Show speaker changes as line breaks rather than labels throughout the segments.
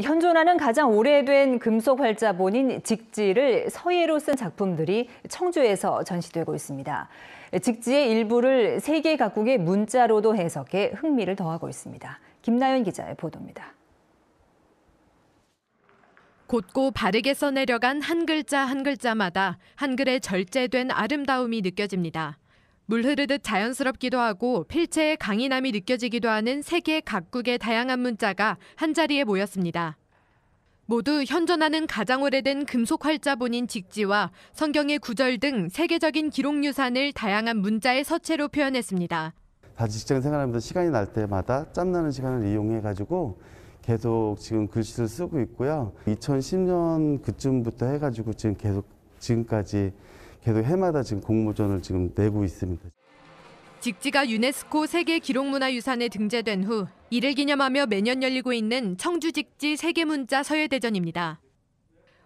현존하는 가장 오래된 금속 활자본인 직지를 서예로 쓴 작품들이 청주에서 전시되고 있습니다. 직지의 일부를 세계 각국의 문자로도 해석해 흥미를 더하고 있습니다. 김나연 기자의 보도입니다.
곧고 바르게 써내려간 한 글자 한 글자마다 한글의 절제된 아름다움이 느껴집니다. 물 흐르듯 자연스럽기도 하고 필체의 강인함이 느껴지기도 하는 세계 각국의 다양한 문자가 한자리에 모였습니다. 모두 현존하는 가장 오래된 금속 활자본인 직지와 성경의 구절 등 세계적인 기록 유산을 다양한 문자의 서체로 표현했습니다.
다시 직장 생활하면서 시간이 날 때마다 짬나는 시간을 이용해 가지고 계속 지금 글씨를 쓰고 있고요. 2010년 그쯤부터 해가지고 지금 계속 지금까지 계속 해마다 지금 공모전을 지금 내고 있습니다.
직지가 유네스코 세계 기록문화유산에 등재된 후 이를 기념하며 매년 열리고 있는 청주직지 세계문자 서예대전입니다.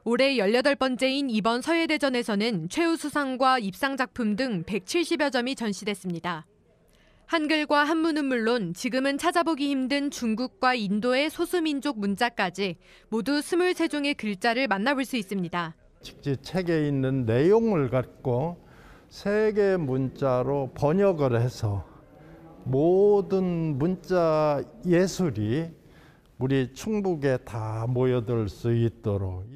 올해 18번째인 이번 서예대전에서는 최우수상과 입상작품 등 170여 점이 전시됐습니다. 한글과 한문은 물론 지금은 찾아보기 힘든 중국과 인도의 소수민족 문자까지 모두 23종의 글자를 만나볼 수 있습니다.
직지 책에 있는 내용을 갖고 세개 문자로 번역을 해서 모든 문자 예술이 우리 충북에 다 모여들 수 있도록.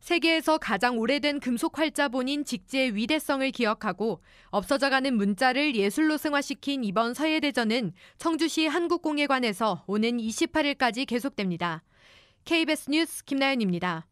세계에서 가장 오래된 금속 활자본인 직지의 위대성을 기억하고 없어져가는 문자를 예술로 승화시킨 이번 서예대전은 청주시 한국공예관에서 오는 28일까지 계속됩니다. KBS 뉴스 김나연입니다.